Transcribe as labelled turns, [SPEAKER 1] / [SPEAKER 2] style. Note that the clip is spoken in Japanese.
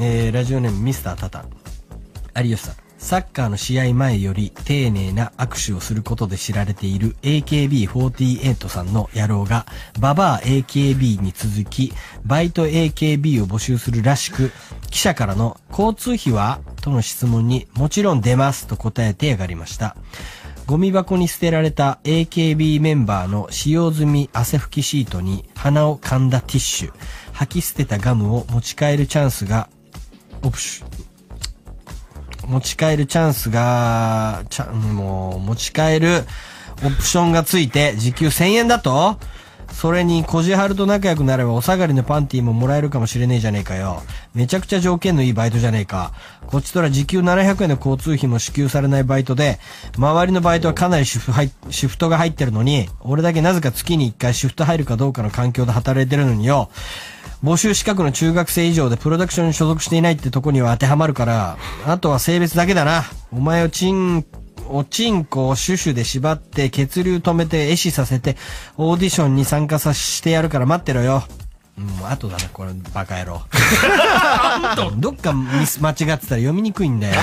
[SPEAKER 1] えー、ラジオネームミスタータタン。有吉さん。サッカーの試合前より丁寧な握手をすることで知られている AKB48 さんの野郎が、ババア AKB に続き、バイト AKB を募集するらしく、記者からの交通費はとの質問に、もちろん出ますと答えて上がりました。ゴミ箱に捨てられた AKB メンバーの使用済み汗拭きシートに鼻を噛んだティッシュ、吐き捨てたガムを持ち帰るチャンスがオプシ持ち帰るチャンスが、ちゃ、もう、持ち帰るオプションがついて、時給1000円だとそれに、こじはると仲良くなればお下がりのパンティももらえるかもしれねえじゃねえかよ。めちゃくちゃ条件のいいバイトじゃねえか。こっちとら時給700円の交通費も支給されないバイトで、周りのバイトはかなりシフシフトが入ってるのに、俺だけなぜか月に1回シフト入るかどうかの環境で働いてるのによ。募集資格の中学生以上でプロダクションに所属していないってとこには当てはまるから、あとは性別だけだな。お前をチン、おチンコをシュシュで縛って血流止めて壊死させてオーディションに参加させてやるから待ってろよ。もうん、あとだな、これ、バカ野郎。どっかミス間違ってたら読みにくいんだよ。